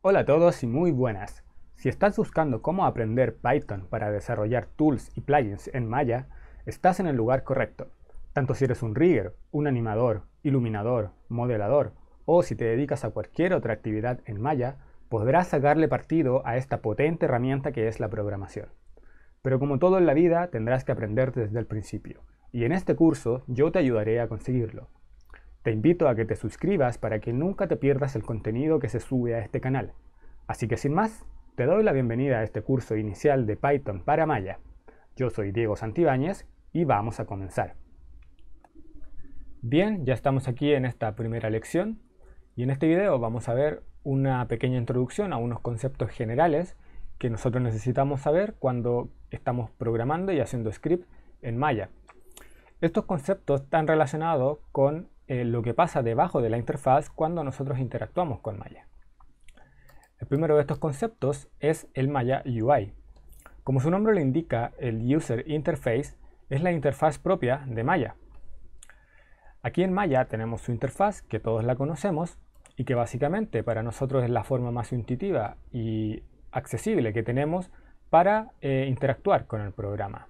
Hola a todos y muy buenas. Si estás buscando cómo aprender Python para desarrollar tools y plugins en Maya, estás en el lugar correcto. Tanto si eres un rigger, un animador, iluminador, modelador o si te dedicas a cualquier otra actividad en Maya, podrás sacarle partido a esta potente herramienta que es la programación. Pero como todo en la vida, tendrás que aprender desde el principio. Y en este curso yo te ayudaré a conseguirlo. Te invito a que te suscribas para que nunca te pierdas el contenido que se sube a este canal. Así que sin más, te doy la bienvenida a este curso inicial de Python para Maya. Yo soy Diego Santibáñez y vamos a comenzar. Bien, ya estamos aquí en esta primera lección y en este video vamos a ver una pequeña introducción a unos conceptos generales que nosotros necesitamos saber cuando estamos programando y haciendo script en Maya. Estos conceptos están relacionados con eh, lo que pasa debajo de la interfaz cuando nosotros interactuamos con Maya. El primero de estos conceptos es el Maya UI. Como su nombre lo indica, el User Interface es la interfaz propia de Maya. Aquí en Maya tenemos su interfaz, que todos la conocemos, y que básicamente para nosotros es la forma más intuitiva y accesible que tenemos para eh, interactuar con el programa.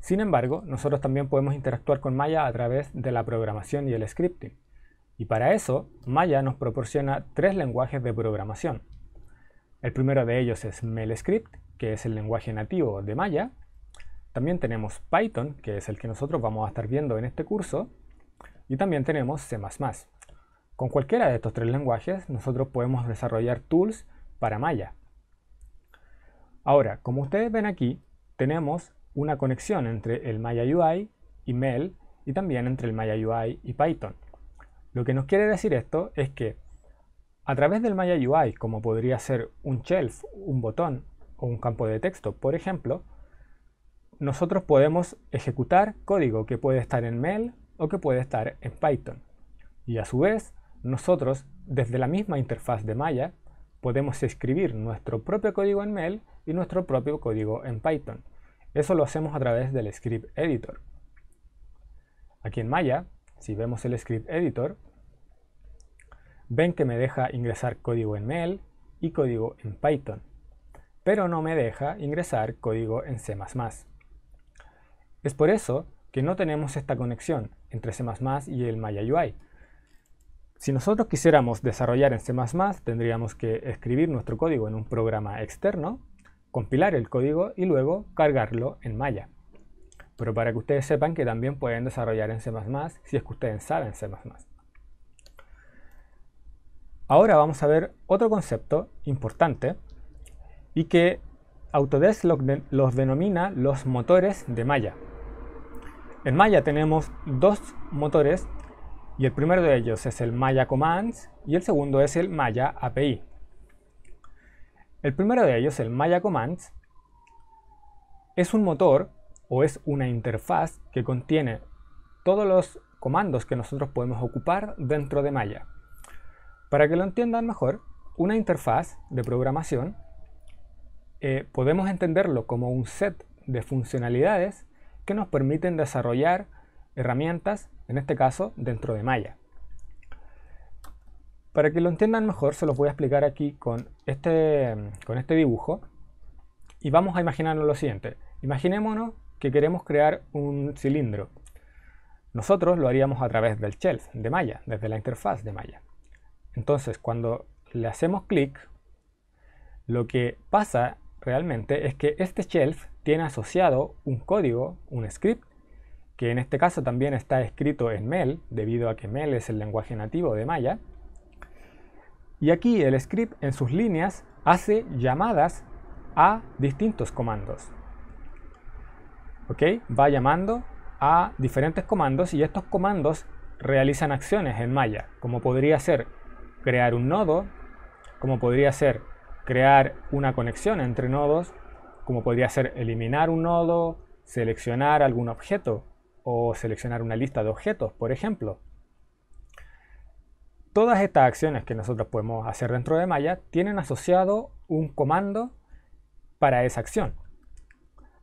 Sin embargo, nosotros también podemos interactuar con Maya a través de la programación y el scripting. Y para eso, Maya nos proporciona tres lenguajes de programación. El primero de ellos es script, que es el lenguaje nativo de Maya. También tenemos Python, que es el que nosotros vamos a estar viendo en este curso. Y también tenemos C++. Con cualquiera de estos tres lenguajes, nosotros podemos desarrollar tools para Maya. Ahora, como ustedes ven aquí, tenemos una conexión entre el Maya UI y MEL y también entre el Maya UI y Python. Lo que nos quiere decir esto es que a través del Maya UI, como podría ser un shelf, un botón o un campo de texto, por ejemplo, nosotros podemos ejecutar código que puede estar en MEL o que puede estar en Python. Y a su vez, nosotros, desde la misma interfaz de Maya, podemos escribir nuestro propio código en MEL y nuestro propio código en Python. Eso lo hacemos a través del script editor. Aquí en Maya, si vemos el script editor, ven que me deja ingresar código en mail y código en Python, pero no me deja ingresar código en C++. Es por eso que no tenemos esta conexión entre C++ y el Maya UI. Si nosotros quisiéramos desarrollar en C++, tendríamos que escribir nuestro código en un programa externo compilar el código y luego cargarlo en Maya. Pero para que ustedes sepan que también pueden desarrollar en C++ si es que ustedes saben C++. Ahora vamos a ver otro concepto importante y que Autodesk los denomina los motores de Maya. En Maya tenemos dos motores y el primero de ellos es el Maya commands y el segundo es el Maya API. El primero de ellos, el Maya Commands, es un motor o es una interfaz que contiene todos los comandos que nosotros podemos ocupar dentro de Maya. Para que lo entiendan mejor, una interfaz de programación eh, podemos entenderlo como un set de funcionalidades que nos permiten desarrollar herramientas, en este caso dentro de Maya. Para que lo entiendan mejor, se los voy a explicar aquí con este, con este dibujo. Y vamos a imaginarnos lo siguiente. Imaginémonos que queremos crear un cilindro. Nosotros lo haríamos a través del shelf de Maya, desde la interfaz de Maya. Entonces, cuando le hacemos clic, lo que pasa realmente es que este shelf tiene asociado un código, un script, que en este caso también está escrito en MEL, debido a que MEL es el lenguaje nativo de Maya, y aquí el script en sus líneas hace llamadas a distintos comandos. ¿Ok? Va llamando a diferentes comandos y estos comandos realizan acciones en Maya, como podría ser crear un nodo, como podría ser crear una conexión entre nodos, como podría ser eliminar un nodo, seleccionar algún objeto o seleccionar una lista de objetos, por ejemplo. Todas estas acciones que nosotros podemos hacer dentro de Maya tienen asociado un comando para esa acción.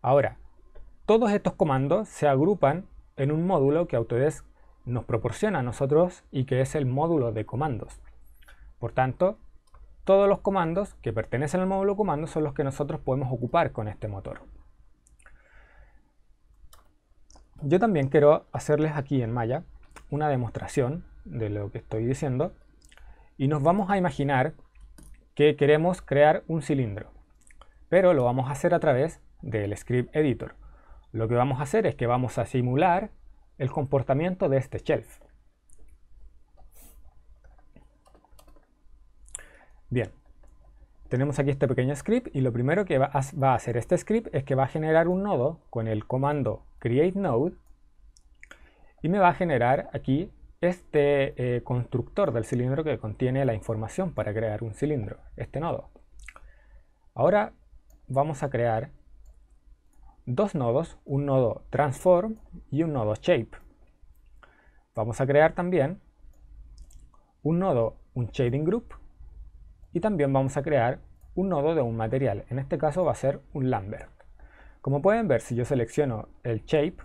Ahora, todos estos comandos se agrupan en un módulo que Autodesk nos proporciona a nosotros y que es el módulo de comandos. Por tanto, todos los comandos que pertenecen al módulo comandos son los que nosotros podemos ocupar con este motor. Yo también quiero hacerles aquí en Maya una demostración de lo que estoy diciendo y nos vamos a imaginar que queremos crear un cilindro, pero lo vamos a hacer a través del script editor. Lo que vamos a hacer es que vamos a simular el comportamiento de este shelf. Bien, tenemos aquí este pequeño script y lo primero que va a hacer este script es que va a generar un nodo con el comando create node y me va a generar aquí este eh, constructor del cilindro que contiene la información para crear un cilindro, este nodo. Ahora vamos a crear dos nodos, un nodo transform y un nodo shape. Vamos a crear también un nodo, un shading group, y también vamos a crear un nodo de un material. En este caso va a ser un Lambert. Como pueden ver, si yo selecciono el shape,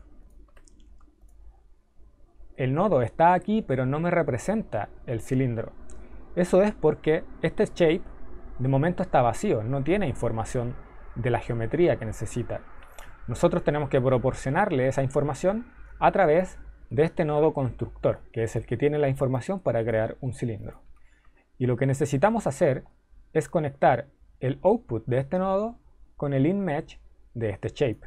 el nodo está aquí pero no me representa el cilindro. Eso es porque este shape de momento está vacío, no tiene información de la geometría que necesita. Nosotros tenemos que proporcionarle esa información a través de este nodo constructor, que es el que tiene la información para crear un cilindro. Y lo que necesitamos hacer es conectar el output de este nodo con el InMatch de este shape.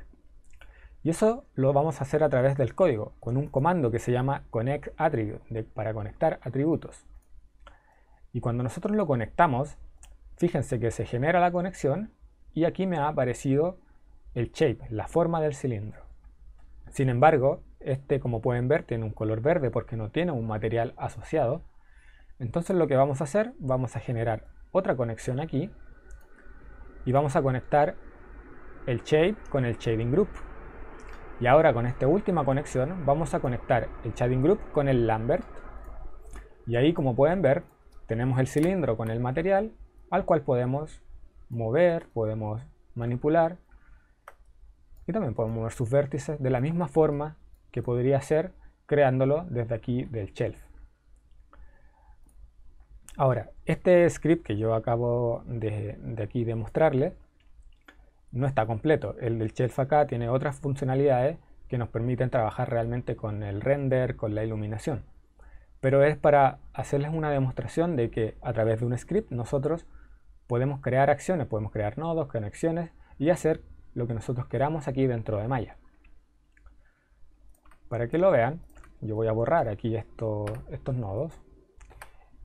Y eso lo vamos a hacer a través del código, con un comando que se llama connect attribute, para conectar atributos. Y cuando nosotros lo conectamos, fíjense que se genera la conexión y aquí me ha aparecido el shape, la forma del cilindro. Sin embargo, este como pueden ver tiene un color verde porque no tiene un material asociado. Entonces lo que vamos a hacer, vamos a generar otra conexión aquí y vamos a conectar el shape con el shading group. Y ahora con esta última conexión vamos a conectar el chatting Group con el Lambert. Y ahí como pueden ver tenemos el cilindro con el material al cual podemos mover, podemos manipular y también podemos mover sus vértices de la misma forma que podría ser creándolo desde aquí del shelf. Ahora, este script que yo acabo de, de aquí de mostrarles no está completo. El del Shelf acá tiene otras funcionalidades que nos permiten trabajar realmente con el render, con la iluminación. Pero es para hacerles una demostración de que a través de un script nosotros podemos crear acciones, podemos crear nodos, conexiones y hacer lo que nosotros queramos aquí dentro de Maya. Para que lo vean, yo voy a borrar aquí esto, estos nodos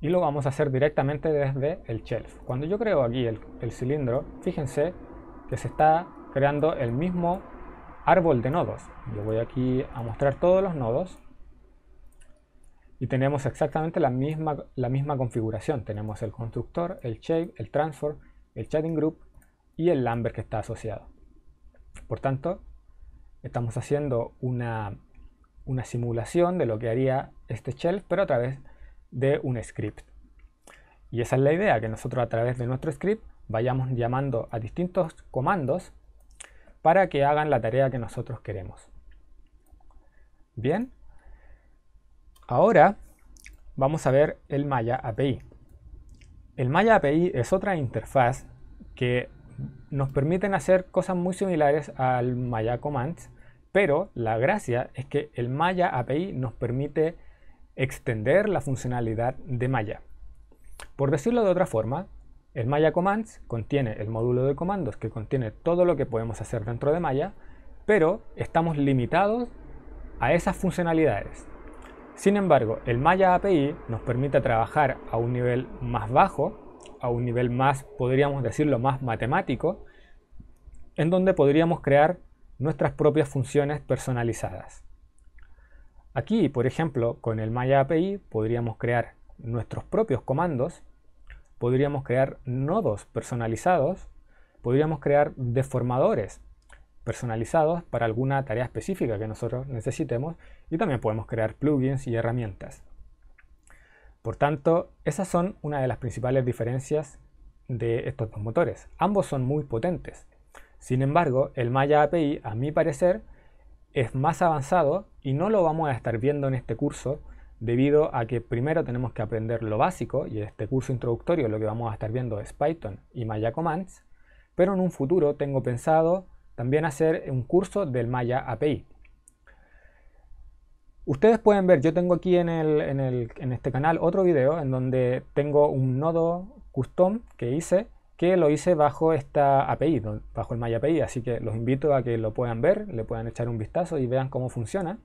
y lo vamos a hacer directamente desde el shelf. Cuando yo creo aquí el, el cilindro, fíjense que se está creando el mismo árbol de nodos. Yo voy aquí a mostrar todos los nodos y tenemos exactamente la misma, la misma configuración. Tenemos el constructor, el shape, el transform, el chatting group y el Lambert que está asociado. Por tanto, estamos haciendo una, una simulación de lo que haría este shell, pero a través de un script. Y esa es la idea, que nosotros a través de nuestro script vayamos llamando a distintos comandos para que hagan la tarea que nosotros queremos. Bien, ahora vamos a ver el Maya API. El Maya API es otra interfaz que nos permite hacer cosas muy similares al Maya Commands, pero la gracia es que el Maya API nos permite extender la funcionalidad de Maya. Por decirlo de otra forma, el Maya Commands contiene el módulo de comandos que contiene todo lo que podemos hacer dentro de Maya, pero estamos limitados a esas funcionalidades. Sin embargo, el Maya API nos permite trabajar a un nivel más bajo, a un nivel más, podríamos decirlo, más matemático, en donde podríamos crear nuestras propias funciones personalizadas. Aquí, por ejemplo, con el Maya API podríamos crear nuestros propios comandos podríamos crear nodos personalizados, podríamos crear deformadores personalizados para alguna tarea específica que nosotros necesitemos y también podemos crear plugins y herramientas. Por tanto, esas son una de las principales diferencias de estos dos motores. Ambos son muy potentes. Sin embargo, el Maya API, a mi parecer, es más avanzado y no lo vamos a estar viendo en este curso debido a que primero tenemos que aprender lo básico, y en este curso introductorio lo que vamos a estar viendo es Python y Maya Commands, pero en un futuro tengo pensado también hacer un curso del Maya API. Ustedes pueden ver, yo tengo aquí en, en este canal otro video en donde tengo un nodo custom que hice, que lo hice bajo esta API, bajo el Maya API, así que los invito a que lo puedan ver, le puedan echar un vistazo y vean cómo funciona.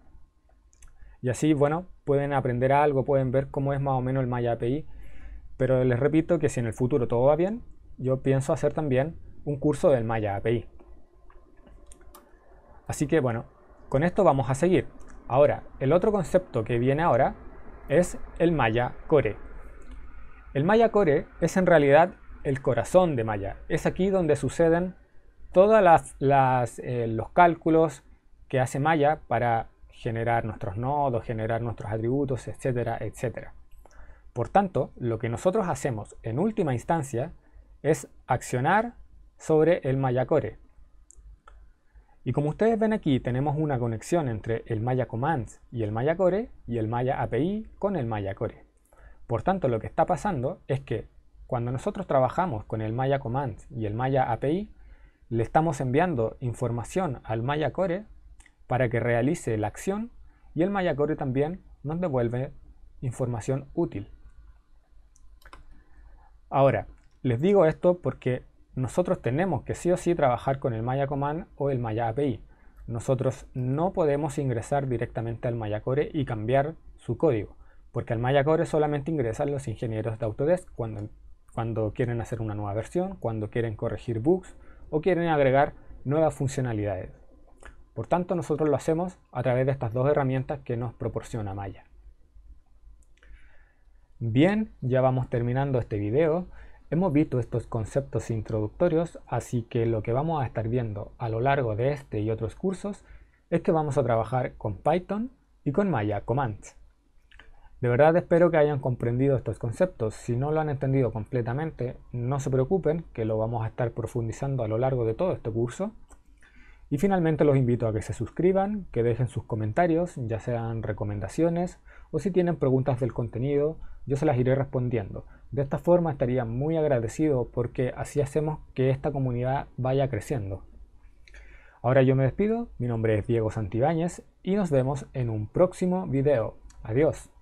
Y así, bueno, pueden aprender algo, pueden ver cómo es más o menos el Maya API. Pero les repito que si en el futuro todo va bien, yo pienso hacer también un curso del Maya API. Así que bueno, con esto vamos a seguir. Ahora, el otro concepto que viene ahora es el Maya Core. El Maya Core es en realidad el corazón de Maya. Es aquí donde suceden todos las, eh, los cálculos que hace Maya para generar nuestros nodos, generar nuestros atributos, etcétera, etcétera. Por tanto, lo que nosotros hacemos en última instancia es accionar sobre el Maya Core. Y como ustedes ven aquí, tenemos una conexión entre el Maya Commands y el Maya Core y el Maya API con el Maya Core. Por tanto, lo que está pasando es que cuando nosotros trabajamos con el Maya Commands y el Maya API, le estamos enviando información al Maya Core para que realice la acción y el Mayacore también nos devuelve información útil. Ahora, les digo esto porque nosotros tenemos que sí o sí trabajar con el Maya Command o el Maya API. Nosotros no podemos ingresar directamente al Mayacore y cambiar su código, porque al Mayacore solamente ingresan los ingenieros de Autodesk cuando, cuando quieren hacer una nueva versión, cuando quieren corregir bugs o quieren agregar nuevas funcionalidades. Por tanto, nosotros lo hacemos a través de estas dos herramientas que nos proporciona Maya. Bien, ya vamos terminando este video. Hemos visto estos conceptos introductorios, así que lo que vamos a estar viendo a lo largo de este y otros cursos es que vamos a trabajar con Python y con Maya Commands. De verdad espero que hayan comprendido estos conceptos. Si no lo han entendido completamente, no se preocupen, que lo vamos a estar profundizando a lo largo de todo este curso. Y finalmente los invito a que se suscriban, que dejen sus comentarios, ya sean recomendaciones o si tienen preguntas del contenido, yo se las iré respondiendo. De esta forma estaría muy agradecido porque así hacemos que esta comunidad vaya creciendo. Ahora yo me despido, mi nombre es Diego Santibáñez y nos vemos en un próximo video. Adiós.